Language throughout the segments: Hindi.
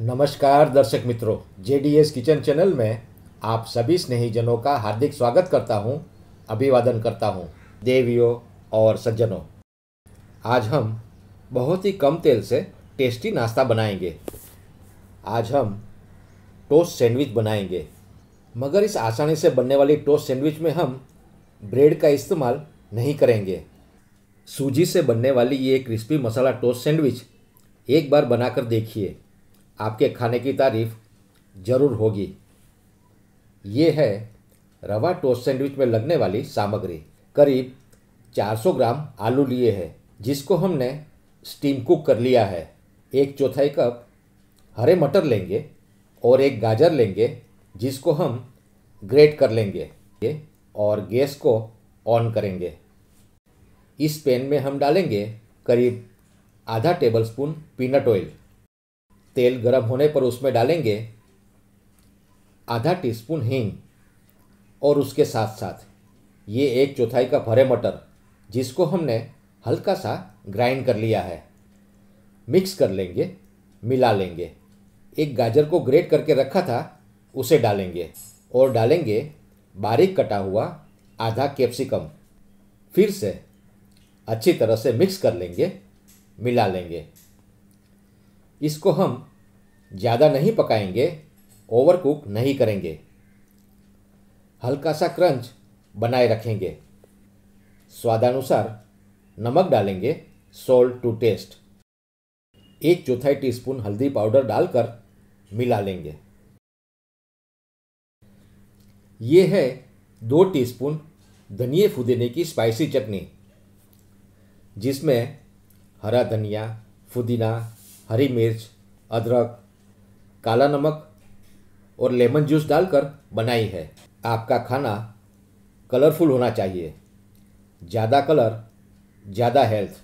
नमस्कार दर्शक मित्रों जे किचन चैनल में आप सभी स्नेहीजनों का हार्दिक स्वागत करता हूं, अभिवादन करता हूं, देवियों और सज्जनों आज हम बहुत ही कम तेल से टेस्टी नाश्ता बनाएंगे आज हम टोस्ट सैंडविच बनाएंगे मगर इस आसानी से बनने वाली टोस्ट सैंडविच में हम ब्रेड का इस्तेमाल नहीं करेंगे सूजी से बनने वाली ये क्रिस्पी मसाला टोस्ट सैंडविच एक बार बनाकर देखिए आपके खाने की तारीफ ज़रूर होगी ये है रवा टोस्ट सैंडविच में लगने वाली सामग्री करीब 400 ग्राम आलू लिए हैं जिसको हमने स्टीम कुक कर लिया है एक चौथाई कप हरे मटर लेंगे और एक गाजर लेंगे जिसको हम ग्रेट कर लेंगे और गैस को ऑन करेंगे इस पैन में हम डालेंगे करीब आधा टेबलस्पून पीनट ऑयल तेल गर्म होने पर उसमें डालेंगे आधा टीस्पून हींग और उसके साथ साथ ये एक चौथाई का भरे मटर जिसको हमने हल्का सा ग्राइंड कर लिया है मिक्स कर लेंगे मिला लेंगे एक गाजर को ग्रेट करके रखा था उसे डालेंगे और डालेंगे बारीक कटा हुआ आधा कैप्सिकम फिर से अच्छी तरह से मिक्स कर लेंगे मिला लेंगे इसको हम ज़्यादा नहीं पकाएंगे ओवर कुक नहीं करेंगे हल्का सा क्रंच बनाए रखेंगे स्वादानुसार नमक डालेंगे सॉल्ट टू टेस्ट एक चौथाई टीस्पून हल्दी पाउडर डालकर मिला लेंगे ये है दो टीस्पून धनिए फुदीने की स्पाइसी चटनी जिसमें हरा धनिया फुदीना हरी मिर्च अदरक काला नमक और लेमन जूस डालकर बनाई है आपका खाना कलरफुल होना चाहिए ज़्यादा कलर ज़्यादा हेल्थ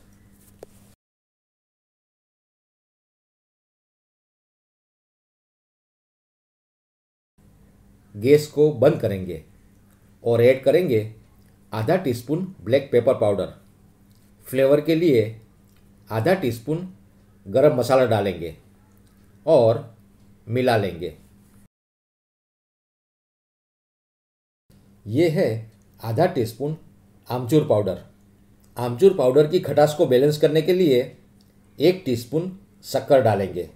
गैस को बंद करेंगे और ऐड करेंगे आधा teaspoon black pepper powder flavour के लिए आधा टीस्पून गरम मसाला डालेंगे और मिला लेंगे ये है आधा teaspoon amchur powder amchur powder की खटास को बैलेंस करने के लिए एक टीस्पून शक्कर डालेंगे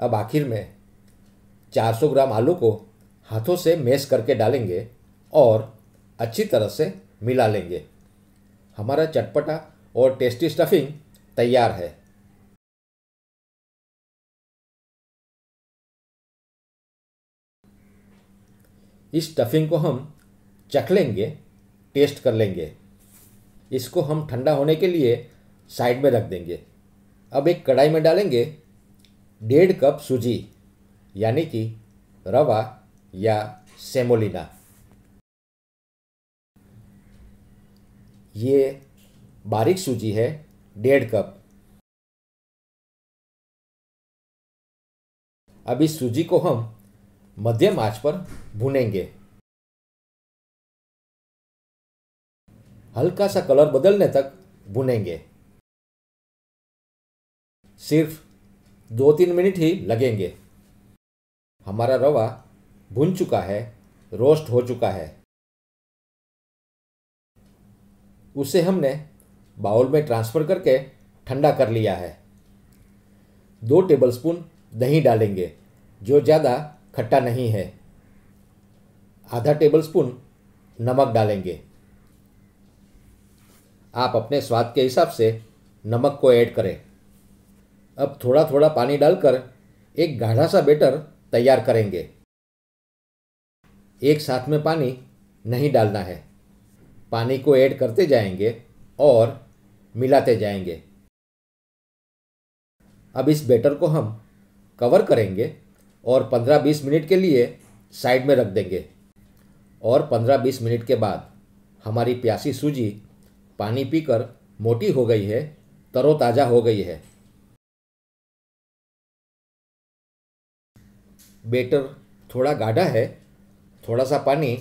अब आखिर में 400 ग्राम आलू को हाथों से मेस करके डालेंगे और अच्छी तरह से मिला लेंगे हमारा चटपटा और टेस्टी स्टफिंग तैयार है इस स्टफिंग को हम चख लेंगे टेस्ट कर लेंगे इसको हम ठंडा होने के लिए साइड में रख देंगे अब एक कढ़ाई में डालेंगे डेढ़ कप सूजी यानी कि रवा या सेमोलिना ये बारीक सूजी है डेढ़ कप अब इस सूजी को हम मध्यम आंच पर भुनेंगे हल्का सा कलर बदलने तक भुनेंगे सिर्फ दो तीन मिनट ही लगेंगे हमारा रवा भुन चुका है रोस्ट हो चुका है उसे हमने बाउल में ट्रांसफ़र करके ठंडा कर लिया है दो टेबलस्पून दही डालेंगे जो ज़्यादा खट्टा नहीं है आधा टेबलस्पून नमक डालेंगे आप अपने स्वाद के हिसाब से नमक को ऐड करें अब थोड़ा थोड़ा पानी डालकर एक गाढ़ा सा बेटर तैयार करेंगे एक साथ में पानी नहीं डालना है पानी को ऐड करते जाएंगे और मिलाते जाएंगे अब इस बैटर को हम कवर करेंगे और 15-20 मिनट के लिए साइड में रख देंगे और 15-20 मिनट के बाद हमारी प्यासी सूजी पानी पीकर मोटी हो गई है तरोताज़ा हो गई है बेटर थोड़ा गाढ़ा है थोड़ा सा पानी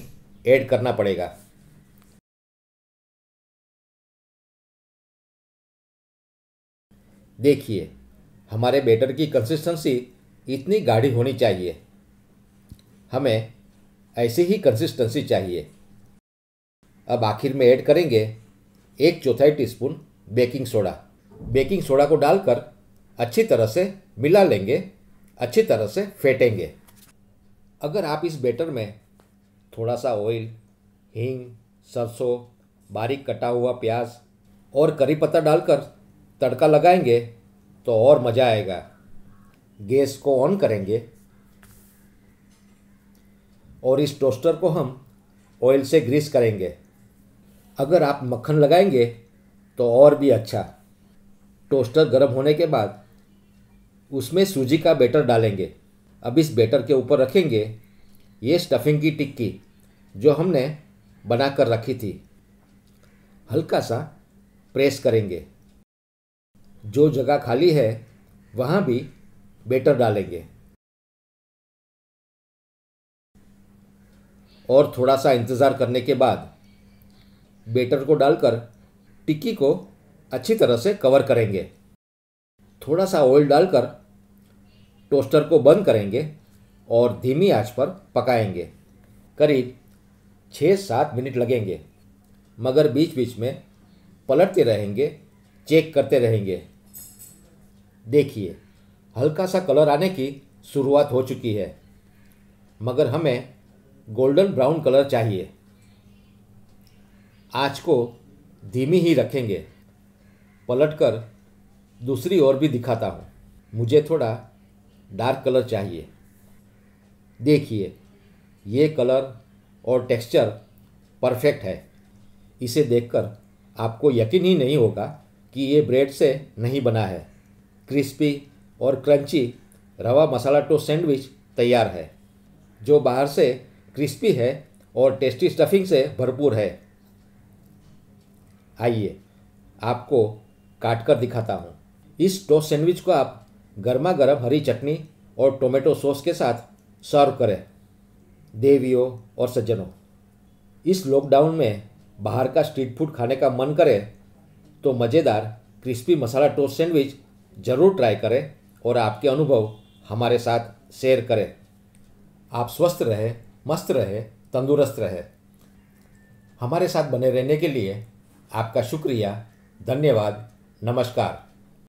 ऐड करना पड़ेगा देखिए हमारे बैटर की कंसिस्टेंसी इतनी गाढ़ी होनी चाहिए हमें ऐसी ही कंसिस्टेंसी चाहिए अब आखिर में ऐड करेंगे एक चौथाई teaspoon baking soda baking soda को डालकर अच्छी तरह से मिला लेंगे अच्छी तरह से फेंटेंगे अगर आप इस बैटर में थोड़ा सा ऑयल हींग सरसों बारीक कटा हुआ प्याज और करी पत्ता डालकर तड़का लगाएंगे तो और मज़ा आएगा गैस को ऑन करेंगे और इस टोस्टर को हम ऑयल से ग्रीस करेंगे अगर आप मक्खन लगाएंगे तो और भी अच्छा टोस्टर गर्म होने के बाद उसमें सूजी का बैटर डालेंगे अब इस बैटर के ऊपर रखेंगे ये स्टफिंग की टिक्की जो हमने बनाकर रखी थी हल्का सा प्रेस करेंगे जो जगह खाली है वहाँ भी बेटर डालेंगे और थोड़ा सा इंतज़ार करने के बाद बेटर को डालकर टिक्की को अच्छी तरह से कवर करेंगे थोड़ा सा ऑयल डालकर टोस्टर को बंद करेंगे और धीमी आंच पर पकाएंगे करीब छः सात मिनट लगेंगे मगर बीच बीच में पलटते रहेंगे चेक करते रहेंगे देखिए हल्का सा कलर आने की शुरुआत हो चुकी है मगर हमें गोल्डन ब्राउन कलर चाहिए आज को धीमी ही रखेंगे पलटकर दूसरी ओर भी दिखाता हूँ मुझे थोड़ा डार्क कलर चाहिए देखिए ये कलर और टेक्सचर परफेक्ट है इसे देखकर आपको यकीन ही नहीं होगा कि ये ब्रेड से नहीं बना है क्रिस्पी और क्रंची रवा मसाला टो सैंडविच तैयार है जो बाहर से क्रिस्पी है और टेस्टी स्टफिंग से भरपूर है आइए आपको काट कर दिखाता हूँ इस टोस्ट सैंडविच को आप गर्मा गर्म हरी चटनी और टोमेटो सॉस के साथ सर्व करें देवियों और सज्जनों इस लॉकडाउन में बाहर का स्ट्रीट फूड खाने का मन करे तो मज़ेदार क्रिस्पी मसाला टोस्ट सैंडविच ज़रूर ट्राई करें और आपके अनुभव हमारे साथ शेयर करें आप स्वस्थ रहें मस्त रहे तंदुरुस्त रहे हमारे साथ बने रहने के लिए आपका शुक्रिया धन्यवाद नमस्कार